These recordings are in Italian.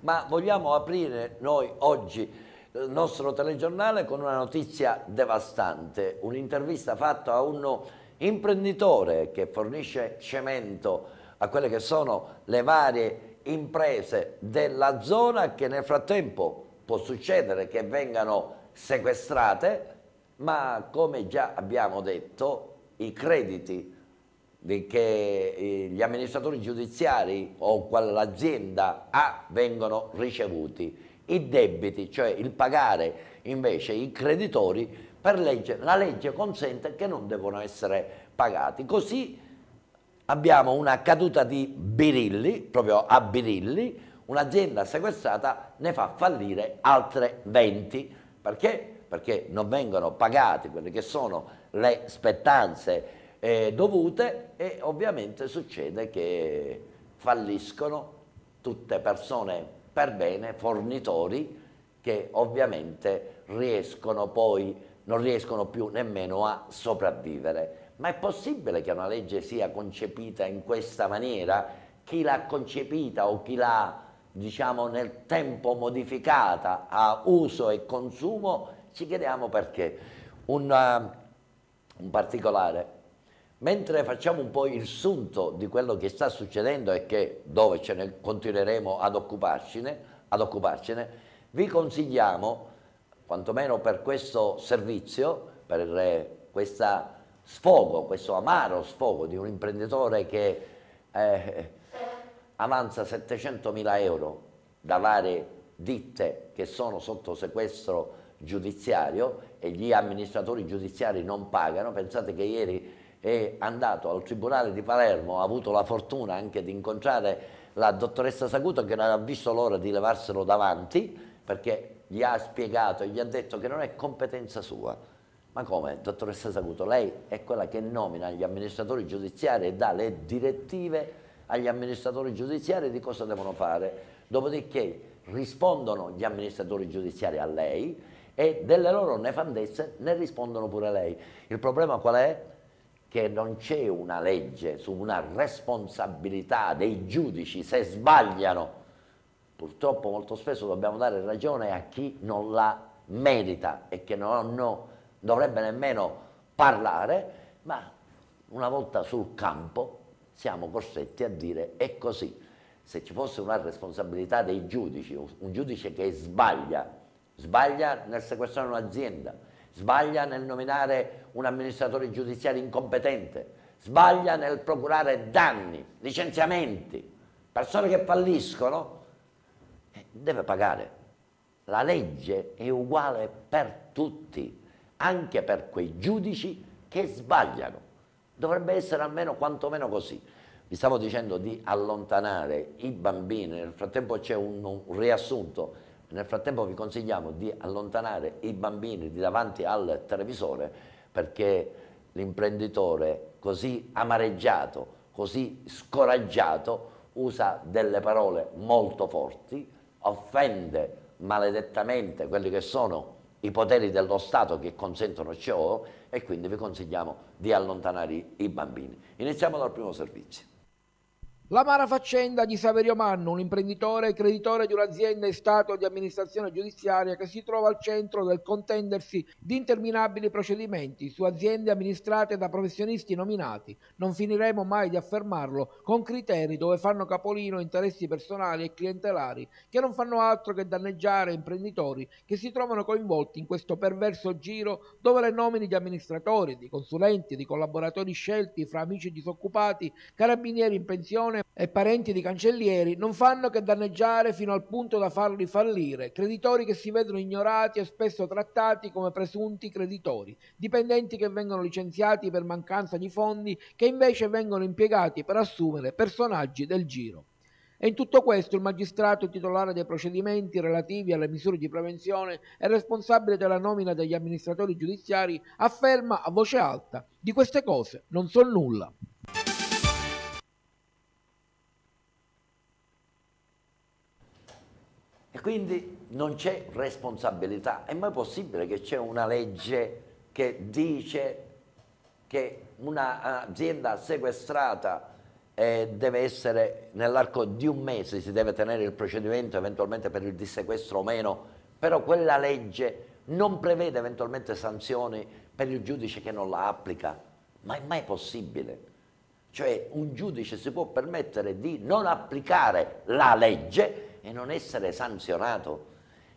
ma vogliamo aprire noi oggi il nostro telegiornale con una notizia devastante, un'intervista fatta a uno imprenditore che fornisce cemento a quelle che sono le varie imprese della zona che nel frattempo può succedere che vengano sequestrate, ma come già abbiamo detto i crediti che eh, gli amministratori giudiziari o quell'azienda A vengono ricevuti. I debiti, cioè il pagare invece i creditori, per legge, la legge consente che non devono essere pagati. Così abbiamo una caduta di Birilli, proprio a Birilli, un'azienda sequestrata ne fa fallire altre 20. Perché? Perché non vengono pagati quelle che sono le spettanze eh, dovute e ovviamente succede che falliscono tutte persone per bene, fornitori, che ovviamente riescono poi, non riescono più nemmeno a sopravvivere. Ma è possibile che una legge sia concepita in questa maniera? Chi l'ha concepita o chi l'ha, diciamo, nel tempo modificata a uso e consumo? Ci chiediamo perché. Un, uh, un particolare, Mentre facciamo un po' il sunto di quello che sta succedendo e che dove ce ne continueremo ad occuparcene, ad occuparcene vi consigliamo, quantomeno per questo servizio, per eh, questo sfogo, questo amaro sfogo di un imprenditore che eh, avanza 700.000 euro da varie ditte che sono sotto sequestro giudiziario e gli amministratori giudiziari non pagano. Pensate che ieri è andato al Tribunale di Palermo, ha avuto la fortuna anche di incontrare la dottoressa Saguto che non ha visto l'ora di levarselo davanti perché gli ha spiegato, e gli ha detto che non è competenza sua. Ma come, dottoressa Saguto, lei è quella che nomina gli amministratori giudiziari e dà le direttive agli amministratori giudiziari di cosa devono fare. Dopodiché rispondono gli amministratori giudiziari a lei e delle loro nefandezze ne rispondono pure lei. Il problema qual è? che non c'è una legge su una responsabilità dei giudici se sbagliano. Purtroppo molto spesso dobbiamo dare ragione a chi non la merita e che non, non dovrebbe nemmeno parlare, ma una volta sul campo siamo costretti a dire è così. Se ci fosse una responsabilità dei giudici, un giudice che sbaglia, sbaglia nel sequestrare un'azienda, sbaglia nel nominare un amministratore giudiziario incompetente, sbaglia nel procurare danni, licenziamenti, persone che falliscono, eh, deve pagare. La legge è uguale per tutti, anche per quei giudici che sbagliano. Dovrebbe essere almeno quantomeno così. Vi stavo dicendo di allontanare i bambini, nel frattempo c'è un, un riassunto nel frattempo vi consigliamo di allontanare i bambini di davanti al televisore perché l'imprenditore così amareggiato, così scoraggiato, usa delle parole molto forti, offende maledettamente quelli che sono i poteri dello Stato che consentono ciò e quindi vi consigliamo di allontanare i bambini. Iniziamo dal primo servizio. L'amara faccenda di Saverio Manno, un imprenditore e creditore di un'azienda in stato di amministrazione giudiziaria che si trova al centro del contendersi di interminabili procedimenti su aziende amministrate da professionisti nominati, non finiremo mai di affermarlo, con criteri dove fanno capolino interessi personali e clientelari che non fanno altro che danneggiare imprenditori che si trovano coinvolti in questo perverso giro dove le nomine di amministratori, di consulenti, di collaboratori scelti fra amici disoccupati, carabinieri in pensione Creditori e parenti di cancellieri non fanno che danneggiare fino al punto da farli fallire, creditori che si vedono ignorati e spesso trattati come presunti creditori, dipendenti che vengono licenziati per mancanza di fondi che invece vengono impiegati per assumere personaggi del giro. E in tutto questo il magistrato titolare dei procedimenti relativi alle misure di prevenzione e responsabile della nomina degli amministratori giudiziari afferma a voce alta di queste cose non so nulla. quindi non c'è responsabilità. È mai possibile che c'è una legge che dice che un'azienda eh, sequestrata eh, deve essere nell'arco di un mese, si deve tenere il procedimento eventualmente per il dissequestro o meno, però quella legge non prevede eventualmente sanzioni per il giudice che non la applica. Ma è mai possibile? Cioè un giudice si può permettere di non applicare la legge e non essere sanzionato.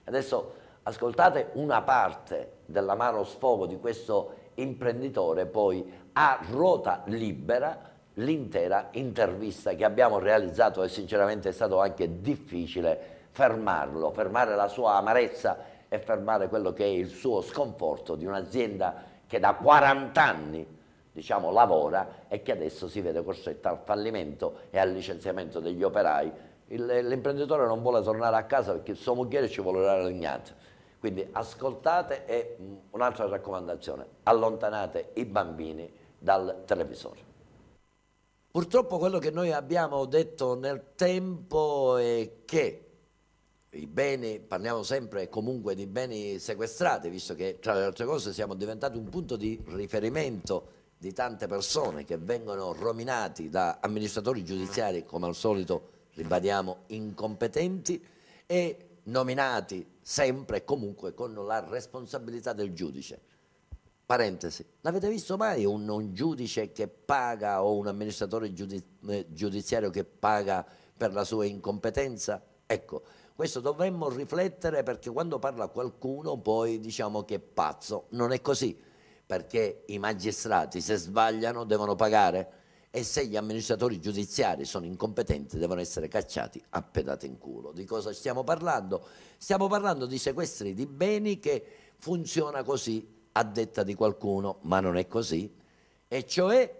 Adesso ascoltate una parte dell'amaro sfogo di questo imprenditore, poi a ruota libera l'intera intervista che abbiamo realizzato e sinceramente è stato anche difficile fermarlo, fermare la sua amarezza e fermare quello che è il suo sconforto di un'azienda che da 40 anni diciamo, lavora e che adesso si vede costretta al fallimento e al licenziamento degli operai l'imprenditore non vuole tornare a casa perché sua moglie ci vuole la legnata. Quindi ascoltate e mm, un'altra raccomandazione, allontanate i bambini dal televisore. Purtroppo quello che noi abbiamo detto nel tempo è che i beni, parliamo sempre comunque di beni sequestrati, visto che tra le altre cose siamo diventati un punto di riferimento di tante persone che vengono rovinati da amministratori giudiziari come al solito ribadiamo, incompetenti e nominati sempre e comunque con la responsabilità del giudice. Parentesi, l'avete visto mai un, un, giudice che paga o un amministratore giudiz eh, giudiziario che paga per la sua incompetenza? Ecco, questo dovremmo riflettere perché quando parla qualcuno poi diciamo che è pazzo, non è così, perché i magistrati se sbagliano devono pagare, e se gli amministratori giudiziari sono incompetenti devono essere cacciati a pedate in culo. Di cosa stiamo parlando? Stiamo parlando di sequestri di beni che funziona così a detta di qualcuno, ma non è così, e cioè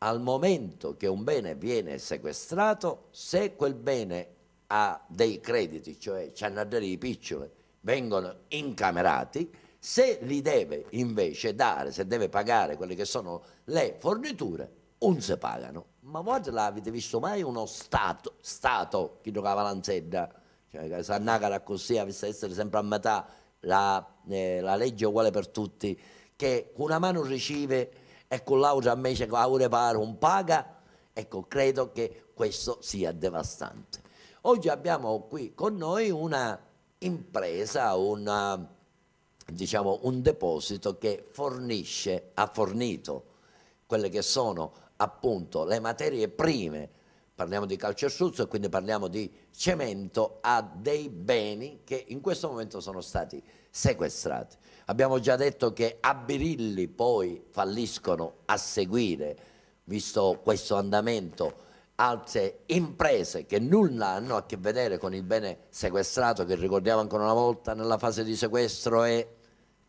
al momento che un bene viene sequestrato, se quel bene ha dei crediti, cioè ciannaderie piccole, vengono incamerati, se li deve invece dare, se deve pagare quelle che sono le forniture, non si pagano. Ma voi l'avete visto mai uno Stato, Stato cioè, che giocava l'anzedda? Cioè, Sannagara così, avesse essere sempre a metà la, eh, la legge uguale per tutti, che con una mano riceve e con l'altra invece con l'altra pare non paga, ecco, credo che questo sia devastante. Oggi abbiamo qui con noi una impresa, una, diciamo, un deposito che fornisce, ha fornito quelle che sono appunto le materie prime, parliamo di calcio e calcestruzzo e quindi parliamo di cemento, a dei beni che in questo momento sono stati sequestrati. Abbiamo già detto che a Birilli poi falliscono a seguire, visto questo andamento, altre imprese che nulla hanno a che vedere con il bene sequestrato che ricordiamo ancora una volta nella fase di sequestro è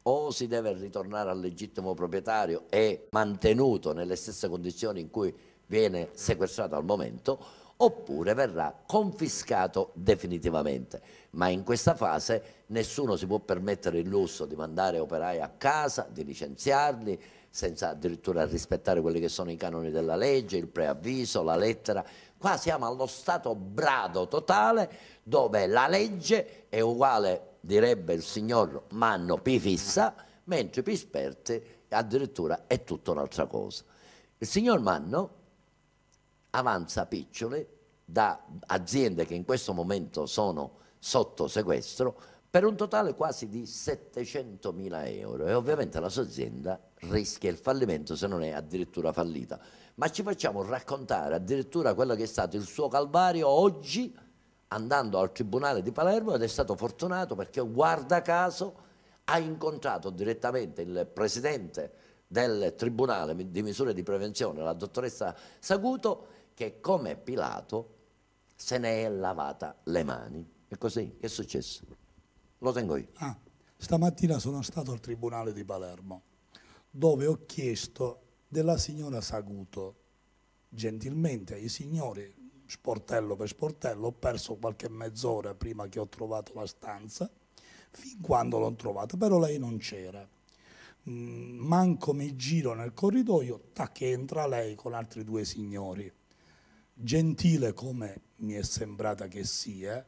o si deve ritornare al legittimo proprietario e mantenuto nelle stesse condizioni in cui viene sequestrato al momento, oppure verrà confiscato definitivamente. Ma in questa fase nessuno si può permettere il lusso di mandare operai a casa, di licenziarli, senza addirittura rispettare quelli che sono i canoni della legge, il preavviso, la lettera. Qua siamo allo stato brado totale dove la legge è uguale direbbe il signor Manno, pi fissa, mentre pi sperte addirittura è tutta un'altra cosa. Il signor Manno avanza picciole da aziende che in questo momento sono sotto sequestro per un totale quasi di 700 mila euro e ovviamente la sua azienda rischia il fallimento se non è addirittura fallita. Ma ci facciamo raccontare addirittura quello che è stato il suo calvario oggi andando al Tribunale di Palermo ed è stato fortunato perché, guarda caso, ha incontrato direttamente il presidente del Tribunale di misure di prevenzione, la dottoressa Saguto, che come Pilato se ne è lavata le mani. E così, che è successo? Lo tengo io. Ah, stamattina sono stato al Tribunale di Palermo, dove ho chiesto della signora Saguto, gentilmente ai signori sportello per sportello, ho perso qualche mezz'ora prima che ho trovato la stanza, fin quando l'ho trovata, però lei non c'era. Mm, manco mi giro nel corridoio, tac, entra lei con altri due signori. Gentile come mi è sembrata che sia,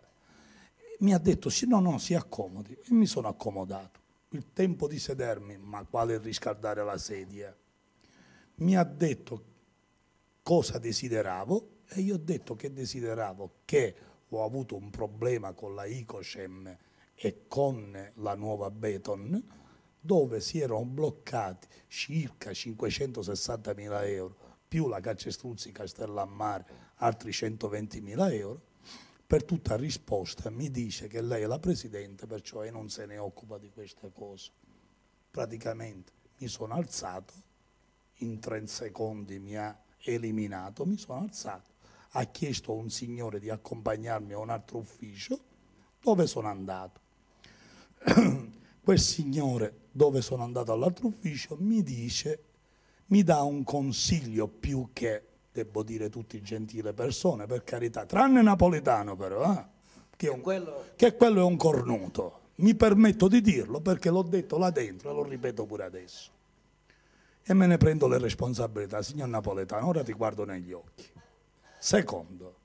mi ha detto sì, no, no, si accomodi. E mi sono accomodato. Il tempo di sedermi, ma quale riscaldare la sedia? Mi ha detto cosa desideravo, e io ho detto che desideravo che ho avuto un problema con la Icocem e con la nuova Beton, dove si erano bloccati circa 560 mila euro, più la Caccestruzzi Castellammare, altri 120 mila euro, per tutta risposta mi dice che lei è la Presidente, perciò non se ne occupa di queste cose. Praticamente mi sono alzato, in 30 secondi mi ha eliminato, mi sono alzato ha chiesto a un signore di accompagnarmi a un altro ufficio dove sono andato. Quel signore dove sono andato all'altro ufficio mi dice, mi dà un consiglio più che, devo dire, tutti gentili persone, per carità, tranne napoletano però, eh, che, un, quello... che quello è un cornuto. Mi permetto di dirlo perché l'ho detto là dentro e lo ripeto pure adesso. E me ne prendo le responsabilità, signor Napoletano, ora ti guardo negli occhi Secondo,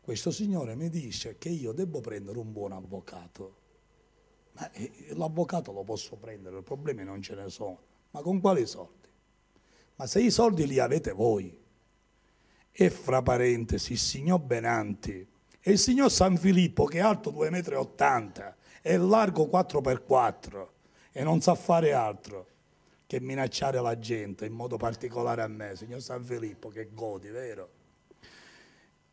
questo signore mi dice che io devo prendere un buon avvocato. Ma eh, l'avvocato lo posso prendere, problemi non ce ne sono. Ma con quali soldi? Ma se i soldi li avete voi, e fra parentesi il signor Benanti e il signor San Filippo che è alto 2,80 m e largo 4x4 e non sa fare altro che minacciare la gente, in modo particolare a me, signor San Filippo che godi, vero?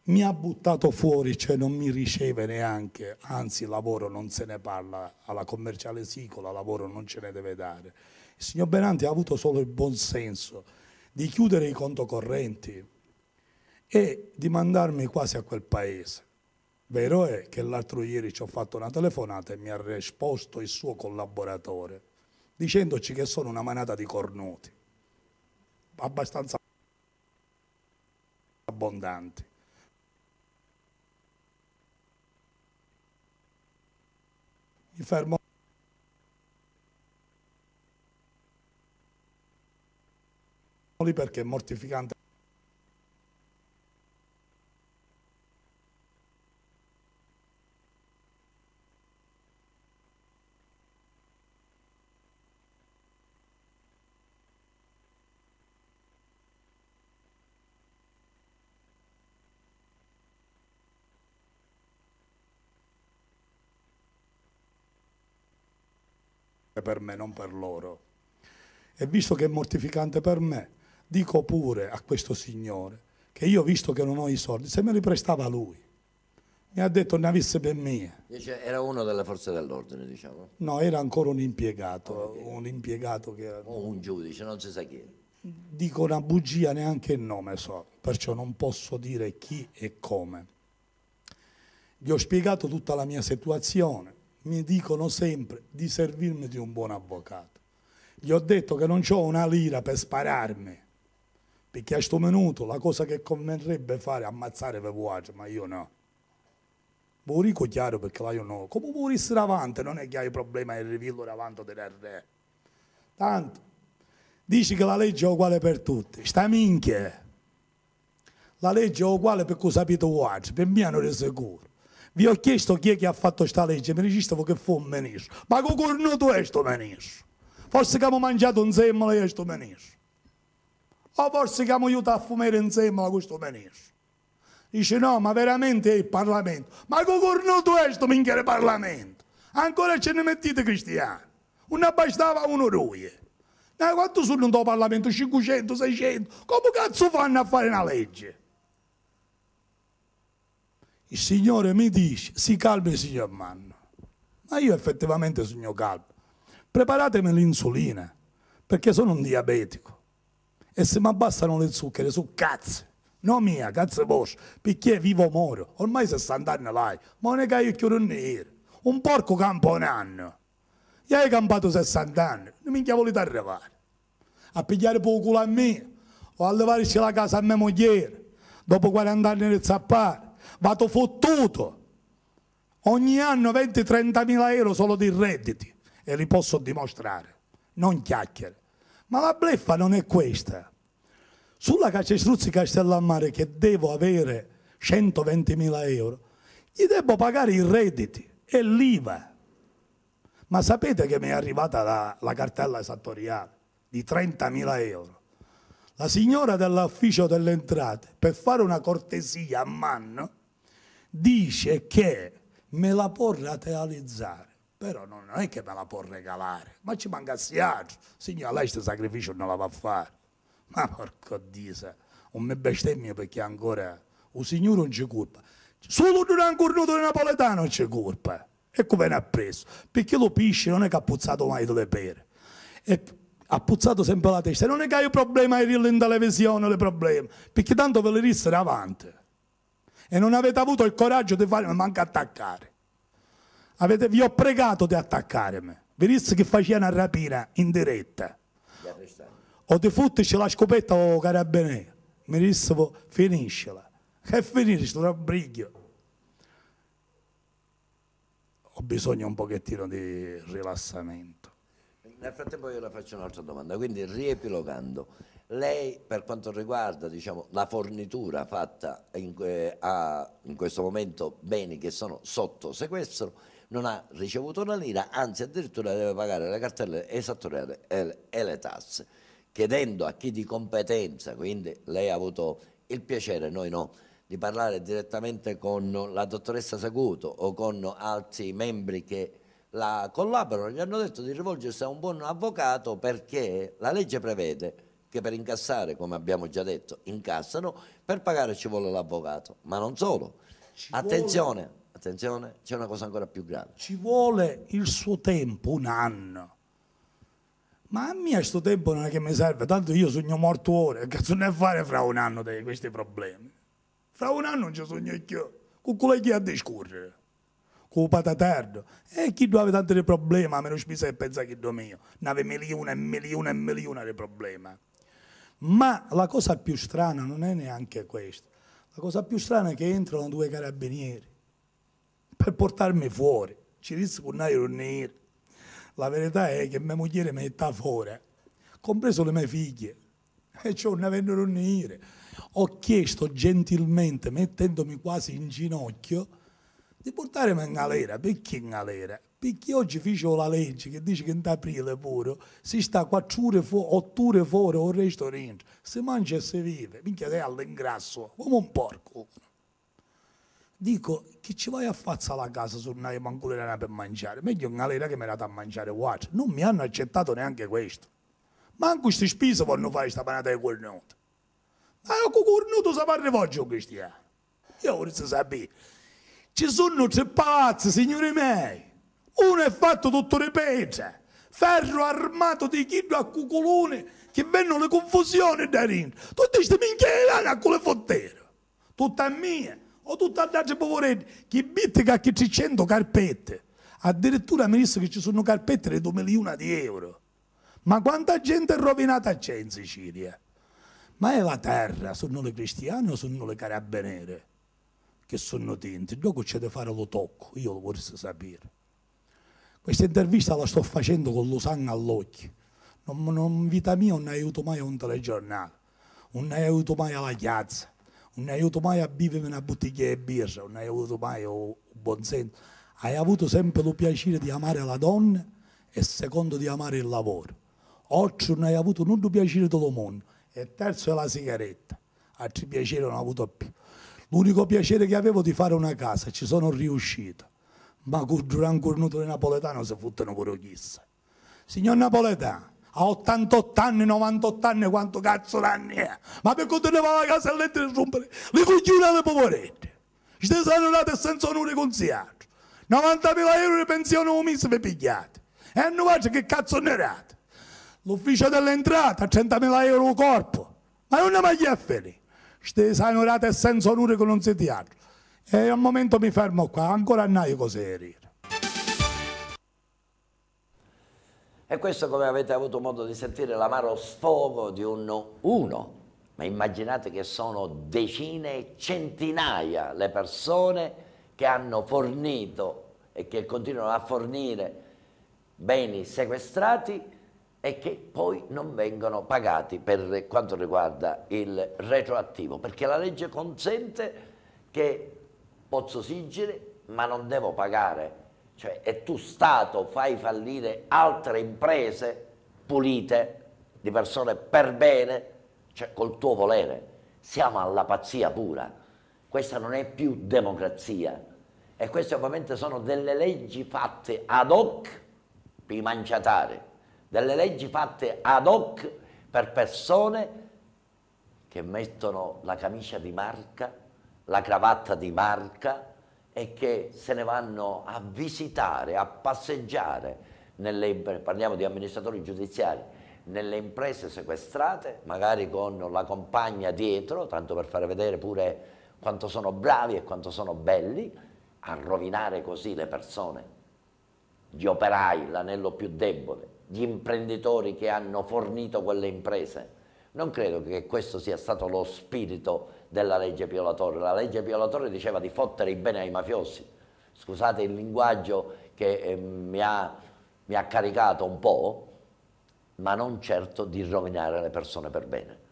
mi ha buttato fuori, cioè non mi riceve neanche, anzi lavoro non se ne parla, alla commerciale sicola lavoro non ce ne deve dare. Il signor Benanti ha avuto solo il buon senso di chiudere i conto correnti e di mandarmi quasi a quel paese. Vero è che l'altro ieri ci ho fatto una telefonata e mi ha risposto il suo collaboratore dicendoci che sono una manata di cornuti, abbastanza abbondanti. fermo. Perché è mortificante. per me, non per loro. E visto che è mortificante per me, dico pure a questo signore che io, visto che non ho i soldi, se me li prestava lui, mi ha detto ne avesse ben mie. Dice, era uno delle forze dell'ordine, diciamo? No, era ancora un impiegato, oh, un impiegato che era... O un giudice, non si sa chi Dico una bugia, neanche il nome so, perciò non posso dire chi e come. Gli ho spiegato tutta la mia situazione, mi dicono sempre di servirmi di un buon avvocato. Gli ho detto che non ho una lira per spararmi, perché a sto minuto la cosa che converrebbe fare è ammazzare per vuoto, ma io no. Voi dico chiaro perché la io no. Come vuoi davanti, non è che hai problema di rivirlo davanti del re. Tanto, dici che la legge è uguale per tutti, sta minchia. La legge è uguale per cui sapete voi, per me non è sicuro. Vi ho chiesto chi è che ha fatto questa legge, mi registro che fu un ministro. Ma che cornuto è questo ministro? Forse che abbiamo mangiato un semmolo e questo ministro. O forse che abbiamo aiutato a fumare un semmolo questo ministro. Dice no, ma veramente è il Parlamento. Ma che cornuto è questo minchiere Parlamento? Ancora ce ne mettete cristiani. Una bastava uno ruie. Ma quanto sono in tuo Parlamento? 500, 600? Come cazzo fanno a fare una legge? il Signore mi dice, si calmi signor Manno. Ma io effettivamente sono calmo. Preparatemi l'insulina, perché sono un diabetico. E se mi abbassano le zuccheri, su cazzo. No mia, cazzo vostra, perché vivo moro. Ormai 60 anni l'hai, ma non è che io chiudo nero. Un porco campa un anno. Io hai campato 60 anni, non mi volete arrivare. A pigliare poco culo a me, o a levarci la casa a mia moglie, dopo 40 anni di zappare vado fottuto. Ogni anno 20-30 mila euro solo di redditi e li posso dimostrare, non chiacchiere. Ma la bleffa non è questa. Sulla Cacestruzzi Castellammare che devo avere 120 mila euro, gli devo pagare i redditi e l'IVA. Ma sapete che mi è arrivata la, la cartella esattoriale di 30 mila euro. La signora dell'ufficio delle entrate, per fare una cortesia a mano dice che me la può realizzare, però non è che me la può regalare, ma ci mancasse altro, signora lei questo sacrificio non la va a fare, ma porco Dio, non mi bestemmio perché ancora, il signore non c'è colpa, solo di un angurnuto napoletano c'è colpa, e come ne ha preso, perché lo pisce non è che ha puzzato mai delle pere, e ha puzzato sempre la testa, non è che hai problemi a rilendare le visioni, le problemi, perché tanto ve le rissero avanti e non avete avuto il coraggio di farmi manca attaccare. Avete, vi ho pregato di attaccarmi. Vedeste che facevano una rapina in diretta. O ti futtici la scopetta o carabinieri. Mi disse, finiscila. Che finisce, lo briglio. Ho bisogno un pochettino di rilassamento. Nel frattempo io le faccio un'altra domanda, quindi riepilogando, lei per quanto riguarda diciamo, la fornitura fatta in, eh, a in questo momento beni che sono sotto sequestro non ha ricevuto una lira, anzi addirittura deve pagare le cartelle esattoriali e le tasse, chiedendo a chi di competenza, quindi lei ha avuto il piacere, noi no, di parlare direttamente con la dottoressa Saguto o con altri membri che la collaborano, gli hanno detto di rivolgersi a un buon avvocato perché la legge prevede che per incassare, come abbiamo già detto, incassano, per pagare ci vuole l'avvocato, ma non solo. Ci attenzione, vuole... attenzione, c'è una cosa ancora più grave. Ci vuole il suo tempo, un anno. Ma a me questo tempo non è che mi serve, tanto io sogno morto ora, che cazzo ne a fare fra un anno di questi problemi? Fra un anno non ci sogno più, con quello che a discorrere con il patatardo. E chi dove tanti problemi, a meno spesa e pensa che do mio, ne aveva milioni e milioni e milioni di problemi. Ma la cosa più strana non è neanche questa. La cosa più strana è che entrano due carabinieri per portarmi fuori. Ci risponnaio non La verità è che mia moglie mi sta fuori, compreso le mie figlie. E ciò cioè non avendo nire. Ho chiesto gentilmente, mettendomi quasi in ginocchio, di portarmi in galera. Perché in galera? Perché oggi facevo la legge che dice che in aprile pure si sta 4 ore fuori, 8 ore fuori al ristorante, si mangia e si vive, minchia te all'ingrasso, come un porco. Dico, che ci vai a fare la casa su una manculina per mangiare? Meglio una lera che mi era a mangiare quattro. Non mi hanno accettato neanche questo. Manco queste spese vanno fare questa panata di cornuto. Ma con cornuto si parla questi anni. Io vorrei sapere. Ci sono tre palazzi, signori miei. Uno è fatto tutto di pece, ferro armato di chilo a cuculone, che vengono le confusioni da rin. dentro. Tutte queste minchiere a quelle fottere. Tutta mia, o tutta andare poveretti, chi bitte che ha che ci 100 carpette. Addirittura mi disse che ci sono carpette di 2 milioni di euro. Ma quanta gente rovinata c'è in Sicilia? Ma è la terra, sono le cristiane o sono le carabinere? Che sono tinti, dopo c'è da fare lo tocco, io lo vorrei sapere. Questa intervista la sto facendo con Lusanna all'occhio. In vita mia non aiuto mai a un telegiornale, non aiuto mai alla chiazza, non aiuto mai a vivere una bottiglia di birra, non aiuto mai a un senso. Hai avuto sempre il piacere di amare la donna e secondo di amare il lavoro. Oggi non hai avuto nulla piacere del mondo e terzo è la sigaretta. Altri piaceri non ho avuto più. L'unico piacere che avevo di fare una casa, ci sono riuscito ma con un cornuto napoletano si fottono pure chissà. Signor Napoletano, a 88 anni, 98 anni, quanto cazzo d'anni è? Ma per continuare la casa caselletta di rompere le cucine alle poverette. Ci sono nate senza onore consigliato. 90.000 euro di pensione un mese vi pigliate. E hanno fatto che cazzo ne erate? L'ufficio dell'entrata, 30.000 euro corpo. Ma non è mai affari. Ci sono nate senza onore che non siete e al momento mi fermo qua, ancora così a Naio E questo, come avete avuto modo di sentire, l'amaro sfogo di un uno. Ma immaginate che sono decine, centinaia le persone che hanno fornito e che continuano a fornire beni sequestrati e che poi non vengono pagati per quanto riguarda il retroattivo, perché la legge consente che Pozzo sigile ma non devo pagare. Cioè, e tu Stato fai fallire altre imprese pulite, di persone per bene, cioè col tuo volere. Siamo alla pazzia pura. Questa non è più democrazia. E queste ovviamente sono delle leggi fatte ad hoc per i manciatari, delle leggi fatte ad hoc per persone che mettono la camicia di marca la cravatta di marca e che se ne vanno a visitare, a passeggiare, nelle, parliamo di amministratori giudiziari, nelle imprese sequestrate, magari con la compagna dietro, tanto per fare vedere pure quanto sono bravi e quanto sono belli, a rovinare così le persone, gli operai, l'anello più debole, gli imprenditori che hanno fornito quelle imprese. Non credo che questo sia stato lo spirito della legge Piolatore. La legge Piolatore diceva di fottere i bene ai mafiosi. Scusate il linguaggio che eh, mi, ha, mi ha caricato un po', ma non certo di rovinare le persone per bene.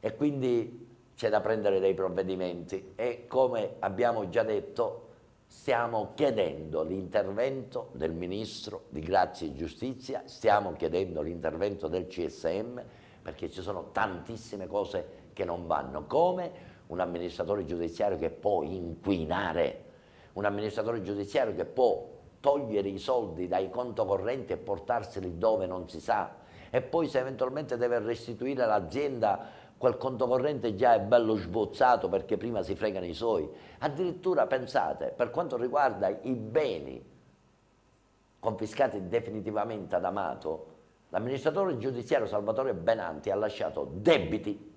E quindi c'è da prendere dei provvedimenti e come abbiamo già detto stiamo chiedendo l'intervento del Ministro di Grazia e Giustizia, stiamo chiedendo l'intervento del CSM perché ci sono tantissime cose che non vanno, come un amministratore giudiziario che può inquinare, un amministratore giudiziario che può togliere i soldi dai conto correnti e portarseli dove non si sa e poi se eventualmente deve restituire all'azienda quel conto corrente già è bello sbozzato perché prima si fregano i suoi. Addirittura pensate, per quanto riguarda i beni confiscati definitivamente ad Amato, l'amministratore giudiziario Salvatore Benanti ha lasciato debiti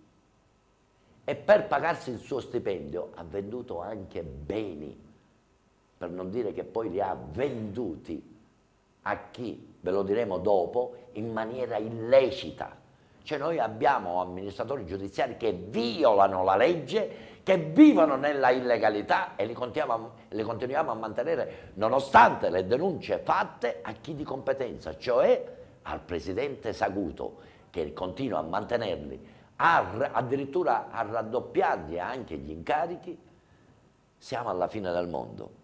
e per pagarsi il suo stipendio ha venduto anche beni, per non dire che poi li ha venduti a chi, ve lo diremo dopo, in maniera illecita. Cioè noi abbiamo amministratori giudiziari che violano la legge, che vivono nella illegalità e li, li continuiamo a mantenere nonostante le denunce fatte a chi di competenza, cioè al presidente Saguto, che continua a mantenerli a, addirittura a raddoppiargli anche gli incarichi, siamo alla fine del mondo.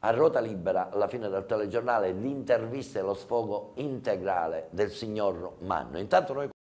A ruota libera, alla fine del telegiornale, l'intervista e lo sfogo integrale del signor Manno. Intanto noi